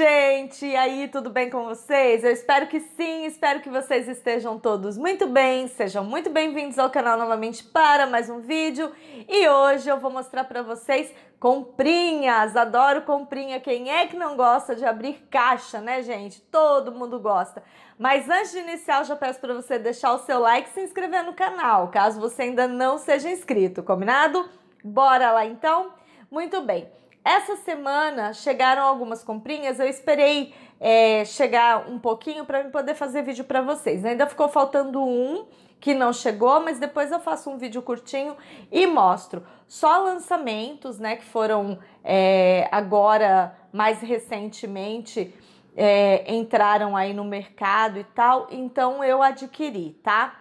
gente! E aí, tudo bem com vocês? Eu espero que sim, espero que vocês estejam todos muito bem, sejam muito bem-vindos ao canal novamente para mais um vídeo. E hoje eu vou mostrar para vocês comprinhas. Adoro comprinha. Quem é que não gosta de abrir caixa, né, gente? Todo mundo gosta. Mas antes de iniciar, já peço para você deixar o seu like e se inscrever no canal, caso você ainda não seja inscrito, combinado? Bora lá então? Muito bem. Essa semana chegaram algumas comprinhas, eu esperei é, chegar um pouquinho para poder fazer vídeo para vocês. Ainda ficou faltando um que não chegou, mas depois eu faço um vídeo curtinho e mostro. Só lançamentos, né, que foram é, agora mais recentemente é, entraram aí no mercado e tal, então eu adquiri, tá?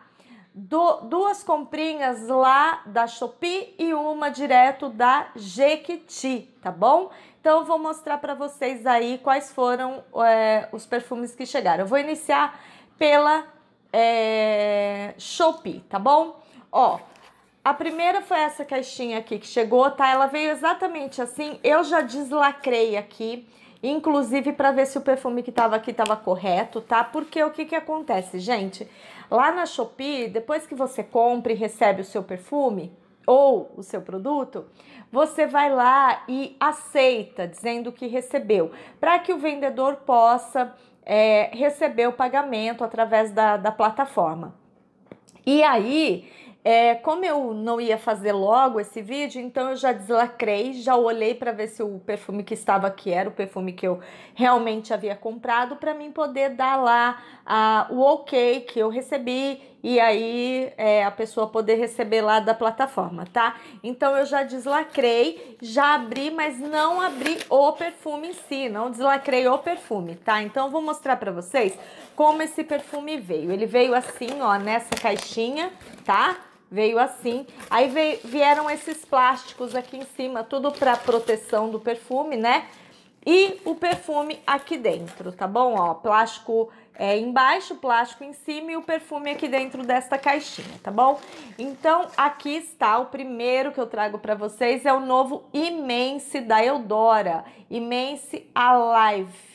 do, duas comprinhas lá da Shopee e uma direto da Jequiti, tá bom? Então, vou mostrar para vocês aí quais foram é, os perfumes que chegaram. Eu vou iniciar pela é, Shopee, tá bom? Ó, a primeira foi essa caixinha aqui que chegou, tá? Ela veio exatamente assim. Eu já deslacrei aqui, inclusive para ver se o perfume que tava aqui tava correto, tá? Porque o que que acontece, gente? Lá na Shopee, depois que você compra e recebe o seu perfume ou o seu produto, você vai lá e aceita, dizendo que recebeu, para que o vendedor possa é, receber o pagamento através da, da plataforma. E aí é, como eu não ia fazer logo esse vídeo, então eu já deslacrei, já olhei para ver se o perfume que estava aqui era o perfume que eu realmente havia comprado, para mim poder dar lá a, o ok que eu recebi e aí é, a pessoa poder receber lá da plataforma, tá? Então eu já deslacrei, já abri, mas não abri o perfume em si, não deslacrei o perfume, tá? Então eu vou mostrar para vocês como esse perfume veio. Ele veio assim, ó, nessa caixinha, tá? veio assim. Aí veio, vieram esses plásticos aqui em cima, tudo para proteção do perfume, né? E o perfume aqui dentro, tá bom? Ó, plástico é, embaixo, plástico em cima e o perfume aqui dentro desta caixinha, tá bom? Então, aqui está o primeiro que eu trago para vocês, é o novo Imense da Eudora, Imense Alive.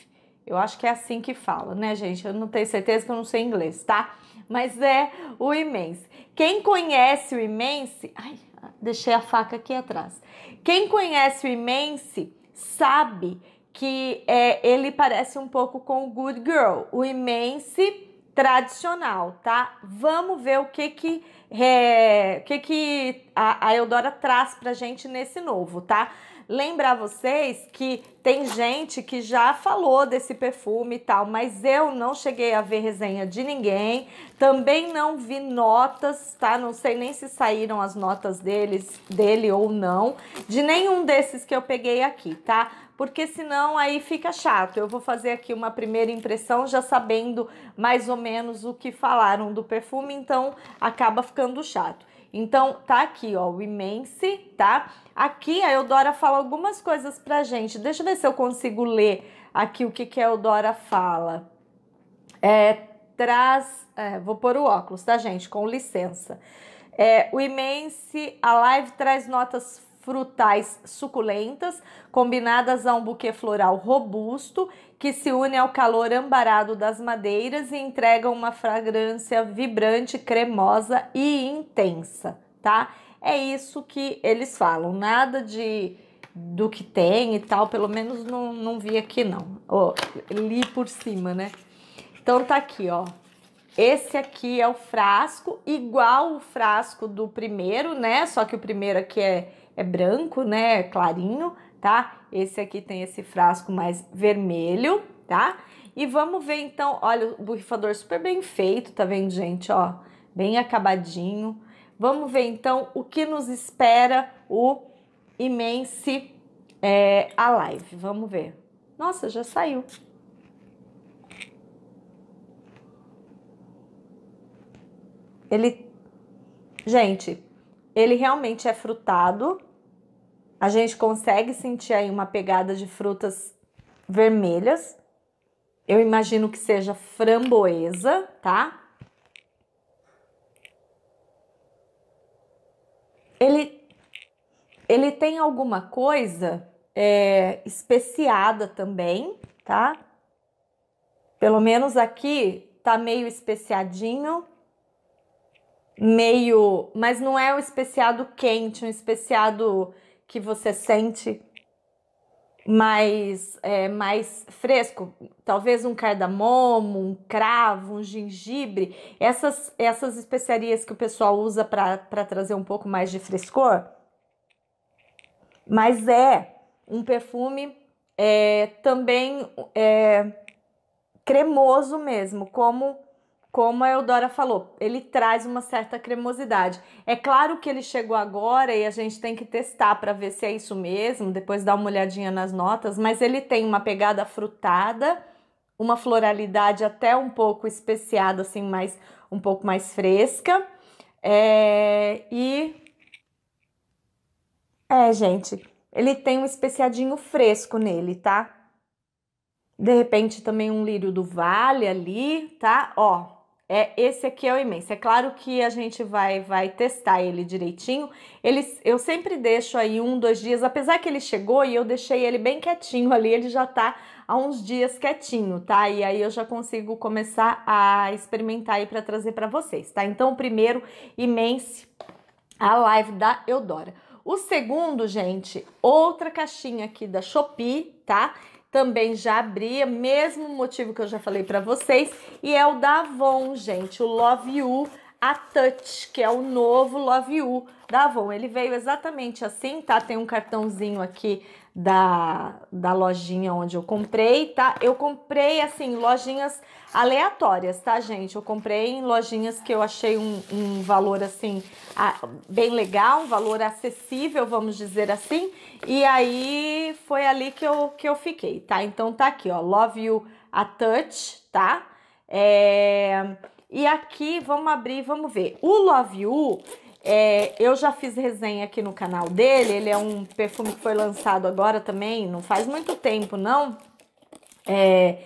Eu acho que é assim que fala, né, gente? Eu não tenho certeza que eu não sei inglês, tá? Mas é o imense. Quem conhece o imense. Ai, deixei a faca aqui atrás. Quem conhece o imense sabe que é, ele parece um pouco com o Good Girl, o imense tradicional, tá? Vamos ver o que que, é, o que, que a, a Eudora traz pra gente nesse novo, tá? lembrar vocês que tem gente que já falou desse perfume e tal, mas eu não cheguei a ver resenha de ninguém, também não vi notas, tá? Não sei nem se saíram as notas deles, dele ou não, de nenhum desses que eu peguei aqui, tá? porque senão aí fica chato. Eu vou fazer aqui uma primeira impressão já sabendo mais ou menos o que falaram do perfume, então acaba ficando chato. Então, tá aqui, ó, o Imense, tá? Aqui a Eudora fala algumas coisas pra gente. Deixa eu ver se eu consigo ler aqui o que, que a é Eudora fala. É, traz. É, vou pôr o óculos, tá, gente? Com licença. É, o Imense, a live traz notas frutais suculentas, combinadas a um buquê floral robusto que se une ao calor ambarado das madeiras e entrega uma fragrância vibrante, cremosa e intensa, tá? É isso que eles falam, nada de do que tem e tal, pelo menos não, não vi aqui não. Oh, li por cima, né? Então tá aqui, ó. Esse aqui é o frasco, igual o frasco do primeiro, né? Só que o primeiro aqui é é branco, né? É clarinho, tá? Esse aqui tem esse frasco mais vermelho, tá? E vamos ver então, olha, o borrifador super bem feito, tá vendo, gente? Ó, bem acabadinho. Vamos ver então o que nos espera o Imense é, a live. Vamos ver. Nossa, já saiu. Ele, gente, ele realmente é frutado, a gente consegue sentir aí uma pegada de frutas vermelhas. Eu imagino que seja framboesa, tá? Ele, ele tem alguma coisa é, especiada também, tá? Pelo menos aqui tá meio especiadinho, meio. Mas não é um especiado quente, um especiado que você sente mais, é, mais fresco, talvez um cardamomo, um cravo, um gengibre, essas, essas especiarias que o pessoal usa para trazer um pouco mais de frescor. Mas é um perfume é, também é, cremoso mesmo, como como a Eudora falou, ele traz uma certa cremosidade. É claro que ele chegou agora e a gente tem que testar para ver se é isso mesmo, depois dar uma olhadinha nas notas, mas ele tem uma pegada frutada, uma floralidade até um pouco especiada, assim, mais um pouco mais fresca. É, e é, gente, ele tem um especiadinho fresco nele, tá? De repente também um lírio do vale ali, tá? Ó, é, esse aqui é o imenso. É claro que a gente vai, vai testar ele direitinho. Ele, eu sempre deixo aí um, dois dias, apesar que ele chegou e eu deixei ele bem quietinho ali, ele já tá há uns dias quietinho, tá? E aí eu já consigo começar a experimentar aí para trazer para vocês, tá? Então, primeiro, imenso a live da Eudora. O segundo, gente, outra caixinha aqui da Shopee, tá? também já abria, é mesmo motivo que eu já falei para vocês, e é o da Avon, gente, o Love You a Touch, que é o novo Love You da Avon. Ele veio exatamente assim, tá? Tem um cartãozinho aqui da, da lojinha onde eu comprei, tá? Eu comprei, assim, lojinhas aleatórias, tá, gente? Eu comprei em lojinhas que eu achei um, um valor, assim, a, bem legal, um valor acessível, vamos dizer assim. E aí foi ali que eu, que eu fiquei, tá? Então tá aqui, ó, Love You a Touch, tá? É e aqui, vamos abrir, vamos ver. O Love You, é, eu já fiz resenha aqui no canal dele. Ele é um perfume que foi lançado agora também, não faz muito tempo, não. É,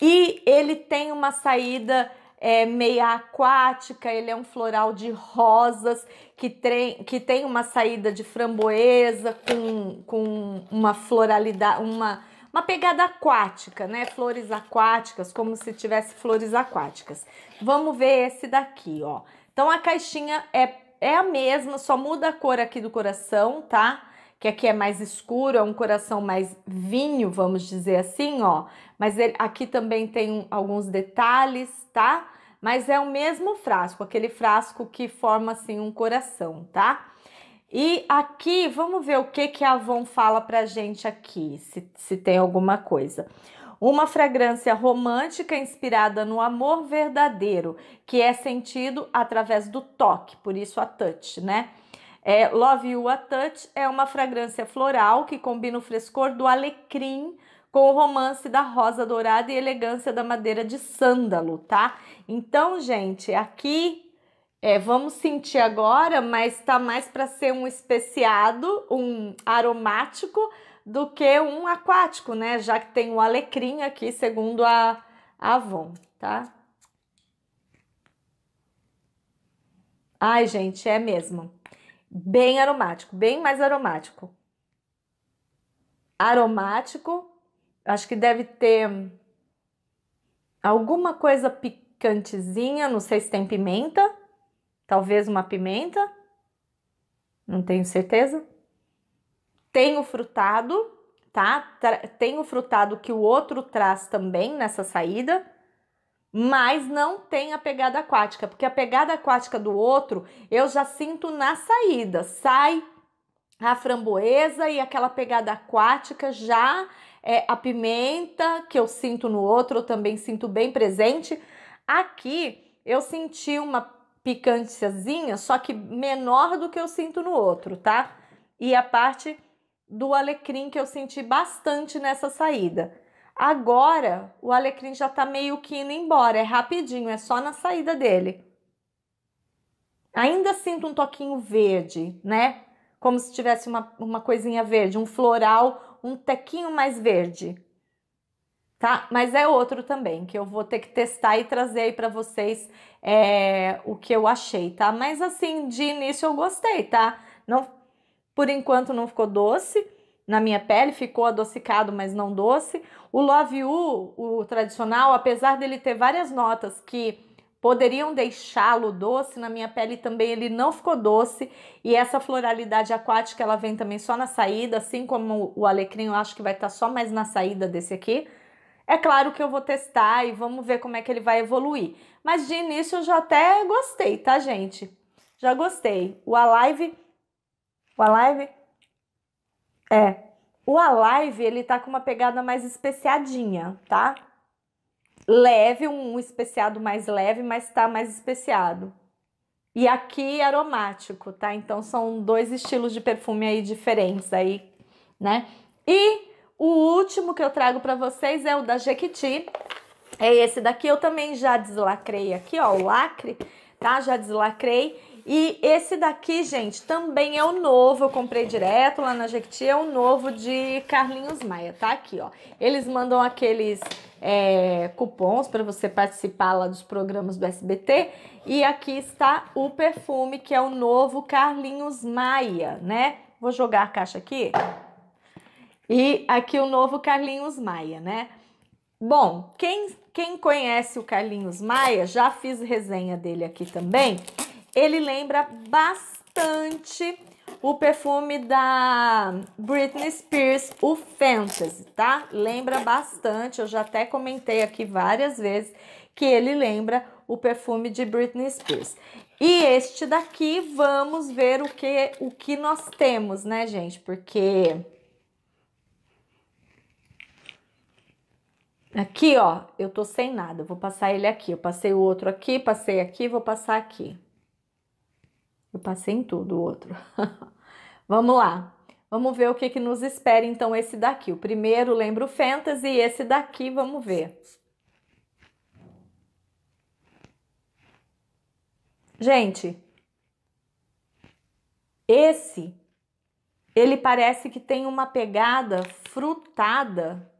e ele tem uma saída é, meia aquática, ele é um floral de rosas que, tem, que tem uma saída de framboesa com, com uma floralidade, uma uma pegada aquática, né? Flores aquáticas, como se tivesse flores aquáticas. Vamos ver esse daqui, ó. Então a caixinha é, é a mesma, só muda a cor aqui do coração, tá? Que aqui é mais escuro, é um coração mais vinho, vamos dizer assim, ó. Mas ele, aqui também tem alguns detalhes, tá? Mas é o mesmo frasco, aquele frasco que forma assim um coração, tá? E aqui, vamos ver o que, que a Avon fala pra gente aqui, se, se tem alguma coisa. Uma fragrância romântica inspirada no amor verdadeiro, que é sentido através do toque, por isso a touch, né? É, Love You a Touch é uma fragrância floral que combina o frescor do alecrim com o romance da rosa dourada e elegância da madeira de sândalo, tá? Então, gente, aqui é, vamos sentir agora, mas está mais para ser um especiado, um aromático, do que um aquático, né? Já que tem o alecrim aqui, segundo a, a Avon, tá? Ai, gente, é mesmo. Bem aromático, bem mais aromático. Aromático, acho que deve ter alguma coisa picantezinha, não sei se tem pimenta. Talvez uma pimenta? Não tenho certeza. Tem o frutado, tá? Tem o frutado que o outro traz também nessa saída, mas não tem a pegada aquática, porque a pegada aquática do outro eu já sinto na saída. Sai a framboesa e aquela pegada aquática já é, a pimenta que eu sinto no outro, eu também sinto bem presente. Aqui eu senti uma picânciazinha, só que menor do que eu sinto no outro, tá? E a parte do alecrim que eu senti bastante nessa saída. Agora, o alecrim já tá meio que indo embora, é rapidinho, é só na saída dele. Ainda sinto um toquinho verde, né? Como se tivesse uma, uma coisinha verde, um floral, um tequinho mais verde tá? Mas é outro também que eu vou ter que testar e trazer aí para vocês é, o que eu achei, tá? Mas assim, de início eu gostei, tá? Não, por enquanto não ficou doce na minha pele, ficou adocicado, mas não doce. O Love You, o tradicional, apesar dele ter várias notas que poderiam deixá-lo doce, na minha pele também ele não ficou doce. E essa floralidade aquática, ela vem também só na saída, assim como o alecrim, eu acho que vai estar tá só mais na saída desse aqui. É claro que eu vou testar e vamos ver como é que ele vai evoluir. Mas de início eu já até gostei, tá, gente? Já gostei. O Alive. O Alive. É. O Alive, ele tá com uma pegada mais especiadinha, tá? Leve, um especiado mais leve, mas tá mais especiado. E aqui é aromático, tá? Então são dois estilos de perfume aí diferentes aí, né? E o último que eu trago para vocês é o da Jequiti. É esse daqui, eu também já deslacrei aqui, ó, o lacre, tá? Já deslacrei. E esse daqui, gente, também é o novo, eu comprei direto lá na Jequiti, é o novo de Carlinhos Maia, tá aqui, ó. Eles mandam aqueles é, cupons para você participar lá dos programas do SBT. E aqui está o perfume, que é o novo Carlinhos Maia, né? Vou jogar a caixa aqui. E aqui o novo Carlinhos Maia, né? Bom, quem, quem conhece o Carlinhos Maia, já fiz resenha dele aqui também, ele lembra bastante o perfume da Britney Spears, o Fantasy, tá? Lembra bastante, eu já até comentei aqui várias vezes que ele lembra o perfume de Britney Spears. E este daqui, vamos ver o que, o que nós temos, né, gente? Porque Aqui, ó, eu tô sem nada, vou passar ele aqui. Eu passei o outro aqui, passei aqui, vou passar aqui. Eu passei em tudo o outro. Vamos lá. Vamos ver o que, que nos espera, então, esse daqui. O primeiro lembra o Fantasy e esse daqui, vamos ver. Gente, esse, ele parece que tem uma pegada frutada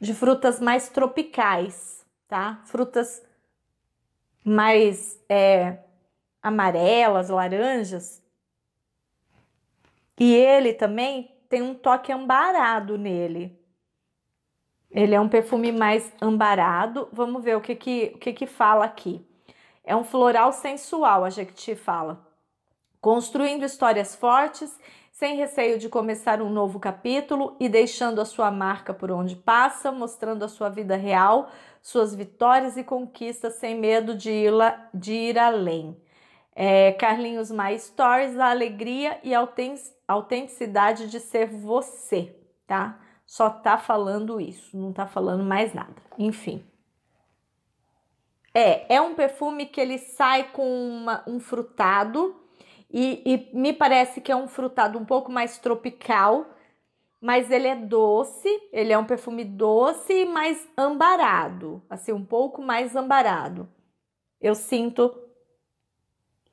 de frutas mais tropicais, tá? Frutas mais é, amarelas, laranjas. E ele também tem um toque ambarado nele. Ele é um perfume mais ambarado. Vamos ver o que que, o que, que fala aqui. É um floral sensual, a gente fala. Construindo histórias fortes sem receio de começar um novo capítulo e deixando a sua marca por onde passa, mostrando a sua vida real, suas vitórias e conquistas sem medo de ir, de ir além. É, Carlinhos My Stories, a alegria e a autenticidade de ser você, tá? Só tá falando isso, não tá falando mais nada. Enfim. É, é um perfume que ele sai com uma, um frutado e, e me parece que é um frutado um pouco mais tropical, mas ele é doce, ele é um perfume doce e mais ambarado, assim, um pouco mais ambarado. Eu sinto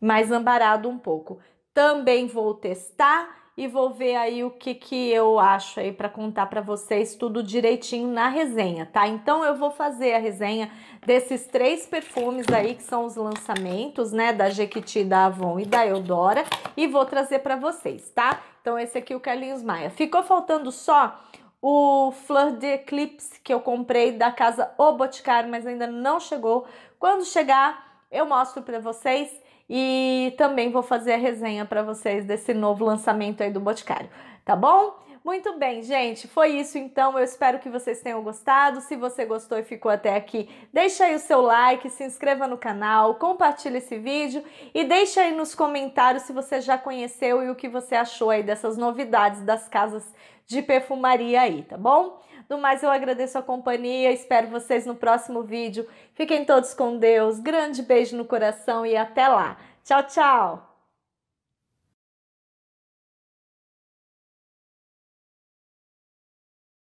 mais ambarado um pouco. Também vou testar e vou ver aí o que, que eu acho aí para contar para vocês tudo direitinho na resenha, tá? Então eu vou fazer a resenha desses três perfumes aí que são os lançamentos, né, da Jequiti, da Avon e da Eudora e vou trazer para vocês, tá? Então esse aqui é o Carlinhos Maia. Ficou faltando só o Fleur de Eclipse que eu comprei da casa O Boticário, mas ainda não chegou. Quando chegar, eu mostro para vocês e também vou fazer a resenha para vocês desse novo lançamento aí do Boticário, tá bom? Muito bem, gente, foi isso então. Eu espero que vocês tenham gostado. Se você gostou e ficou até aqui, deixa aí o seu like, se inscreva no canal, compartilhe esse vídeo e deixa aí nos comentários se você já conheceu e o que você achou aí dessas novidades das casas de perfumaria aí, tá bom? Do mais, eu agradeço a companhia, espero vocês no próximo vídeo. Fiquem todos com Deus, grande beijo no coração e até lá. Tchau, tchau!